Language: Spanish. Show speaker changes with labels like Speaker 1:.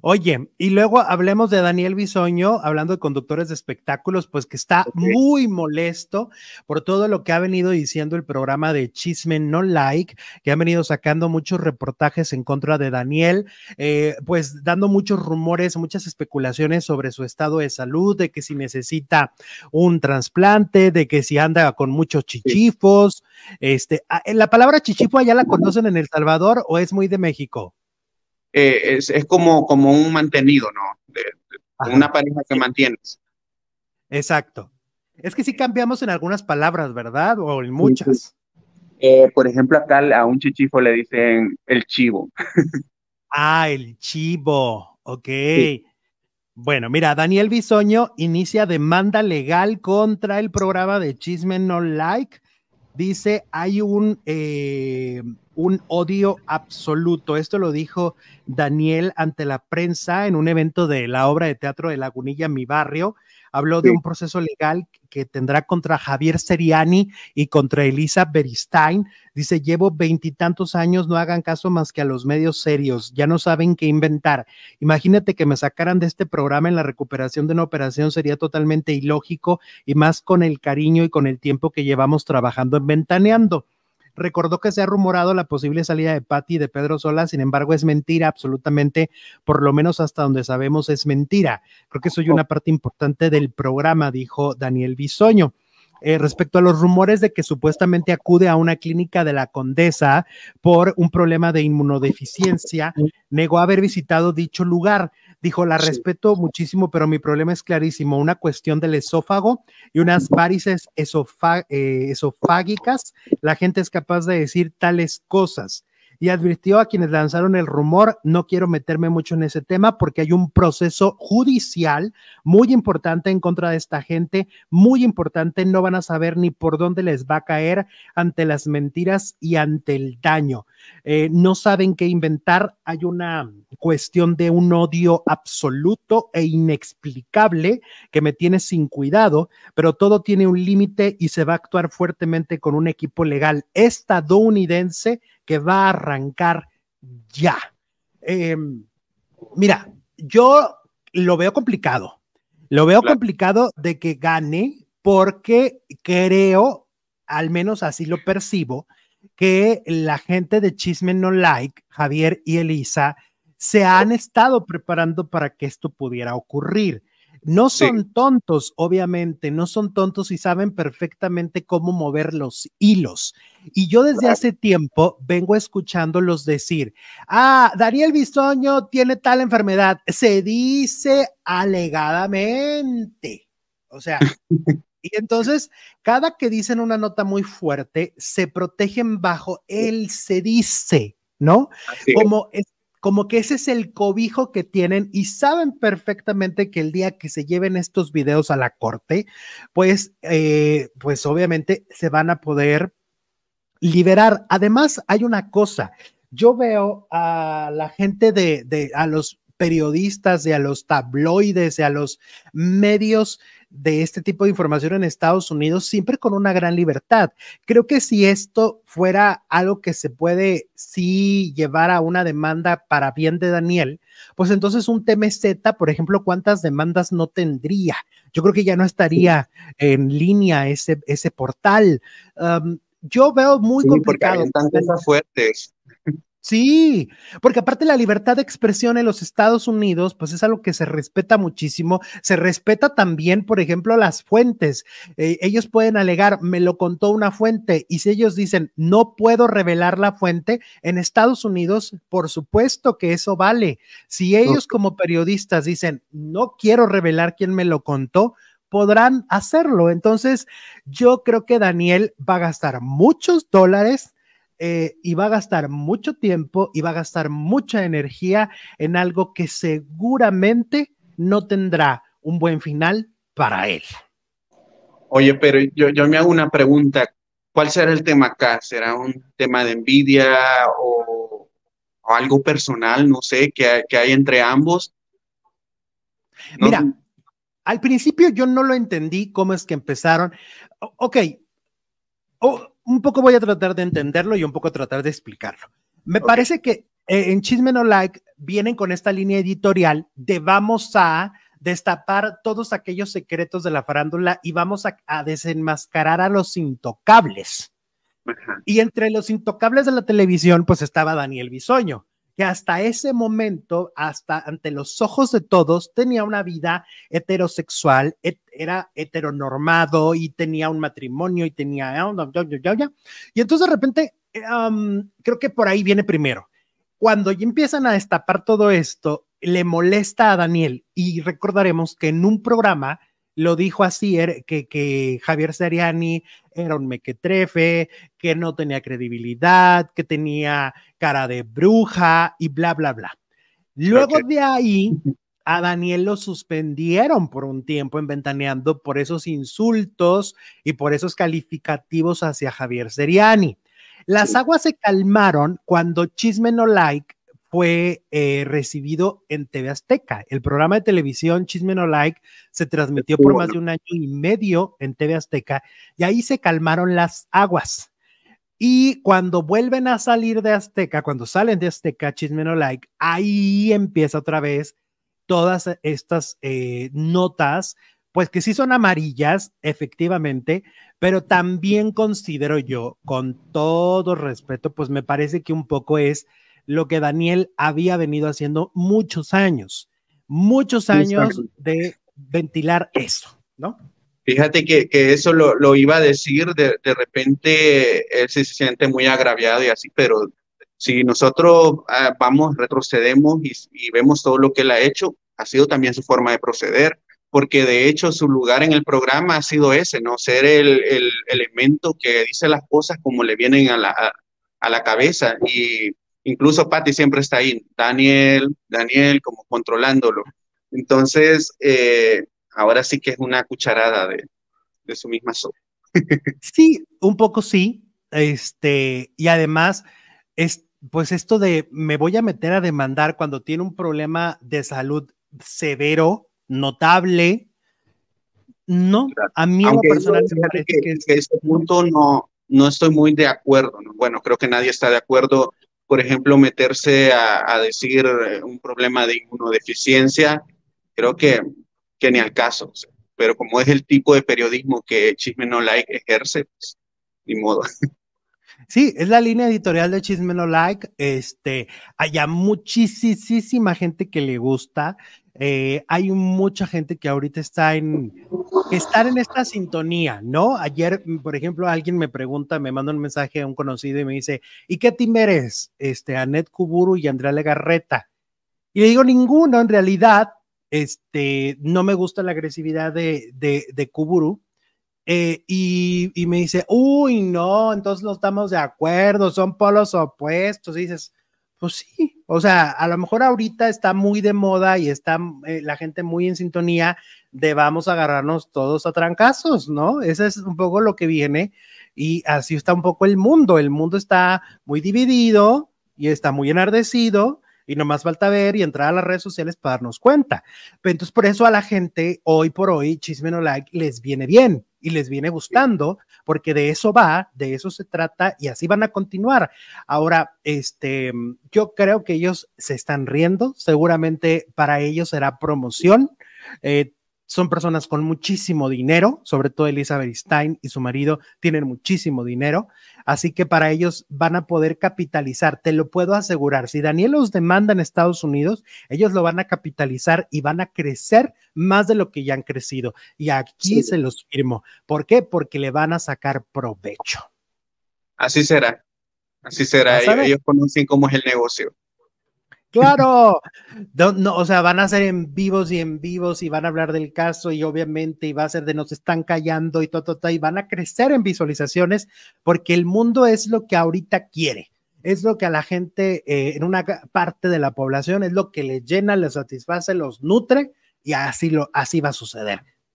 Speaker 1: Oye, y luego hablemos de Daniel Bisoño, hablando de conductores de espectáculos, pues que está muy molesto por todo lo que ha venido diciendo el programa de Chisme No Like, que han venido sacando muchos reportajes en contra de Daniel, eh, pues dando muchos rumores, muchas especulaciones sobre su estado de salud, de que si necesita un trasplante, de que si anda con muchos chichifos. Este, ah, eh, ¿La palabra chichifo ya la conocen en El Salvador o es muy de México?
Speaker 2: Eh, es, como, como un mantenido, ¿no? una pareja que mantienes. Exacto.
Speaker 1: Es que sí cambiamos en algunas palabras, ¿verdad? O en
Speaker 2: muchas. Eh, por ejemplo, acá a un chichifo le dicen el chivo.
Speaker 1: ah, el chivo. Ok. Bueno, mira, Daniel Bisoño inicia demanda legal contra el programa de Chisme No Like dice, hay un, eh, un odio absoluto. Esto lo dijo Daniel ante la prensa en un evento de la obra de teatro de Lagunilla, Mi Barrio, habló de un proceso legal que tendrá contra Javier Seriani y contra Elisa Beristain. Dice, llevo veintitantos años, no hagan caso más que a los medios serios, ya no saben qué inventar. Imagínate que me sacaran de este programa en la recuperación de una operación, sería totalmente ilógico y más con el cariño y con el tiempo que llevamos trabajando en Ventaneando recordó que se ha rumorado la posible salida de Patti de Pedro Sola, sin embargo es mentira absolutamente, por lo menos hasta donde sabemos es mentira. Creo que soy una parte importante del programa, dijo Daniel Bisoño. Eh, respecto a los rumores de que supuestamente acude a una clínica de la condesa por un problema de inmunodeficiencia, negó haber visitado dicho lugar. Dijo, la respeto muchísimo, pero mi problema es clarísimo, una cuestión del esófago y unas varices eh, esofágicas. La gente es capaz de decir tales cosas y advirtió a quienes lanzaron el rumor, no quiero meterme mucho en ese tema porque hay un proceso judicial muy importante en contra de esta gente, muy importante, no van a saber ni por dónde les va a caer ante las mentiras y ante el daño. Eh, no saben qué inventar, hay una cuestión de un odio absoluto e inexplicable que me tiene sin cuidado, pero todo tiene un límite y se va a actuar fuertemente con un equipo legal estadounidense que va a arrancar ya. Em, mira, yo lo veo complicado. Lo veo complicado de que gane porque creo, al menos así lo percibo, que la gente de Chisme No Like, Javier y Elisa, se han estado preparando para que esto pudiera ocurrir. No son tontos, obviamente, no son tontos y saben perfectamente cómo mover los hilos. Y yo desde hace tiempo vengo escuchándolos decir, ah, Daniel Bisoño tiene tal enfermedad, se dice alegadamente. O sea, y entonces cada que dicen una nota muy fuerte, se protegen bajo el se dice, ¿no? Como como que ese es el cobijo que tienen y saben perfectamente que el día que se lleven estos videos a la corte, pues, eh, pues obviamente se van a poder liberar. Además, hay una cosa, yo veo a la gente de, a los periodistas de a los tabloides y a los medios de este tipo de información en Estados Unidos siempre con una gran libertad. Creo que si esto fuera algo que se puede sí llevar a una demanda para bien de Daniel, pues entonces un TMZ, por ejemplo, ¿cuántas demandas no tendría? Yo creo que ya no estaría en línea ese, ese portal. Um, yo veo muy complicado. Sí, porque aparte la libertad de expresión en los Estados Unidos, pues es algo que se respeta muchísimo. Se respeta también, por ejemplo, las fuentes. Eh, ellos pueden alegar, me lo contó una fuente, y si ellos dicen, no puedo revelar la fuente, en Estados Unidos, por supuesto que eso vale. Si ellos como periodistas dicen, no quiero revelar quién me lo contó, podrán hacerlo. Entonces, yo creo que Daniel va a gastar muchos dólares eh, y va a gastar mucho tiempo y va a gastar mucha energía en algo que seguramente no tendrá un buen final para él.
Speaker 2: Oye, pero yo, me hago una pregunta. ¿Cuál será el tema acá? ¿Será un tema de envidia o, algo personal, no sé, ¿qué hay entre ambos?
Speaker 1: Mira, al principio yo no lo entendí cómo es que empezaron. Ok, un poco voy a tratar de entenderlo y un poco tratar de explicarlo. Me parece que eh, en Chisme No Like vienen con esta línea editorial de vamos a destapar todos aquellos secretos de la farándula y vamos a, desenmascarar a los intocables. Y entre los intocables de la televisión, pues estaba Daniel Bisoño que hasta ese momento, hasta ante los ojos de todos, tenía una vida heterosexual, era heteronormado y tenía un matrimonio y tenía... Ah, y entonces de repente, creo que por ahí viene primero. Cuando ya empiezan a destapar todo esto, le molesta a Daniel y recordaremos que en un programa lo dijo así, que, que Javier Seriani era un mequetrefe, que no tenía credibilidad, que tenía cara de bruja y bla, bla, bla. Luego de ahí, a Daniel lo suspendieron por un tiempo en Ventaneando por esos insultos y por esos calificativos hacia Javier Seriani. Las aguas se calmaron cuando Chisme No Like fue eh, recibido en TV Azteca. El programa de televisión Chisme Like se transmitió por más de un año y medio en TV Azteca y ahí se calmaron las aguas. Y cuando vuelven a salir de Azteca, cuando salen de Azteca, Chisme Like, ahí empieza otra vez todas estas eh, notas, pues que sí son amarillas, efectivamente, pero también considero yo, con todo respeto, pues me parece que un poco es lo que Daniel había venido haciendo muchos años, muchos años de ventilar eso, ¿no?
Speaker 2: Fíjate que, que eso lo, iba a decir, de, repente él se siente muy agraviado y así, pero si nosotros ah, vamos, retrocedemos y, vemos todo lo que él ha hecho, ha sido también su forma de proceder, porque de hecho su lugar en el programa ha sido ese, ¿no? Ser el, elemento que dice las cosas como le vienen a la, a la cabeza. Y Incluso Patti siempre está ahí, Daniel, Daniel como controlándolo. Entonces, eh, ahora sí que es una cucharada de, su misma sopa.
Speaker 1: sí, un poco sí. Este, y además, es, pues esto de me voy a meter a demandar cuando tiene un problema de salud severo, notable. No, a mí personalmente punto no,
Speaker 2: no estoy muy de acuerdo. Bueno, creo que nadie está de acuerdo por ejemplo, meterse a, decir eh, un problema de inmunodeficiencia, creo que, ni al caso. pero como es el tipo de periodismo que Chisme No Like ejerce, pues, ni modo.
Speaker 1: Sí, es la línea editorial de Chisme No Like. Este, hay muchísima gente que le gusta, eh, hay mucha gente que ahorita está en, estar en esta sintonía, ¿no? Ayer, mm, por ejemplo, alguien me pregunta, me manda un mensaje a un conocido y me dice, ¿y qué team eres? Este, Anet Kuburu y Andrea Legarreta. Y le digo, ninguno, en realidad, este, no me gusta la agresividad de, de, Kuburu. Eh, y, y, me dice, uy, no, entonces no estamos de acuerdo, son polos opuestos. Y dices, pues sí, o sea, a lo mejor ahorita está muy de moda y está eh, la gente muy en sintonía de vamos a agarrarnos todos a trancazos, ¿no? Ese es un poco lo que viene y así está un poco el mundo. El mundo está muy dividido y está muy enardecido y nomás falta ver y entrar a las redes sociales para darnos cuenta. entonces por eso a la gente hoy por hoy, chisme no like, les viene bien y les viene gustando, porque de eso va, de eso se trata y así van a continuar. Ahora, este, yo creo que ellos se están riendo, seguramente para ellos será promoción. Eh, son personas con muchísimo dinero, sobre todo Elizabeth Stein y su marido tienen muchísimo dinero, así que para ellos van a poder capitalizar, te lo puedo asegurar, si Daniel los demanda en Estados Unidos, ellos lo van a capitalizar y van a crecer más de lo que ya han crecido. Y aquí se los firmo. ¿Por qué? Porque le van a sacar provecho.
Speaker 2: Así será, así será. ellos conocen cómo es el negocio
Speaker 1: claro, no, o sea, van a ser en vivos y en vivos y van a hablar del caso y obviamente y va a ser de nos están callando y todo, todo, y van a crecer en visualizaciones porque el mundo es lo que ahorita quiere. Es lo que a la gente, eh, en una parte de la población, es lo que le llena, le satisface, los nutre y así, lo, así va a suceder.